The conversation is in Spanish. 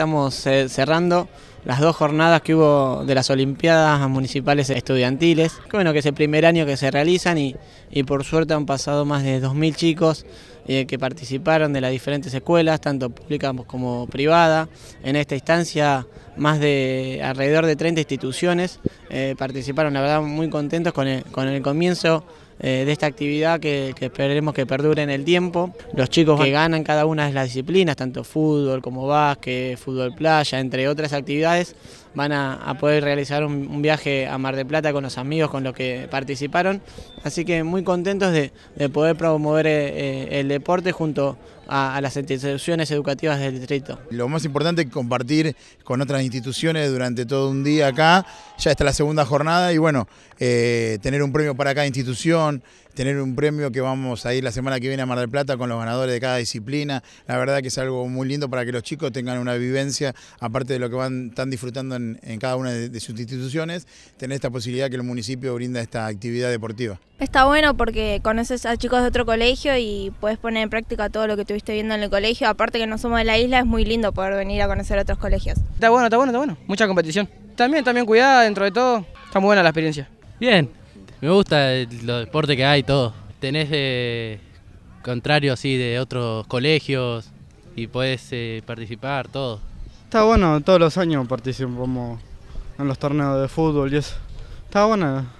estamos eh, cerrando las dos jornadas que hubo de las Olimpiadas Municipales Estudiantiles. Bueno, que es el primer año que se realizan y, y por suerte han pasado más de 2.000 chicos eh, que participaron de las diferentes escuelas, tanto públicas como privadas. En esta instancia, más de alrededor de 30 instituciones eh, participaron, la verdad, muy contentos con con el comienzo eh, de esta actividad que, esperemos que perdure en el tiempo. Los chicos que ganan cada una de las disciplinas, tanto fútbol como básquet, fútbol playa, entre otras actividades, van a, poder realizar un, viaje a Mar del Plata con los amigos con los que participaron. Así que muy contentos de, poder promover eh, eh, el deporte junto a, las instituciones educativas del distrito. Lo más importante es compartir con otras instituciones durante todo un día acá, ya está la segunda jornada y bueno, eh, tener un premio para cada institución, tener un premio que vamos a ir la semana que viene a Mar del Plata con los ganadores de cada disciplina. La verdad que es algo muy lindo para que los chicos tengan una vivencia, aparte de lo que van, están disfrutando en, cada una de, sus instituciones, tener esta posibilidad que el municipio brinda esta actividad deportiva. Está bueno porque conoces a chicos de otro colegio y puedes poner en práctica todo lo que estuviste viendo en el colegio. Aparte que no somos de la isla, es muy lindo poder venir a conocer a otros colegios. Está bueno, está bueno, está bueno. Mucha competición. También, también cuidada dentro de todo. Está muy buena la experiencia. Bien, me gusta el, los deportes que hay, todo. Tenés eh, contrario así de otros colegios y puedes eh, participar, todo. Está bueno, todos los años participamos en los torneos de fútbol y eso. Está bueno.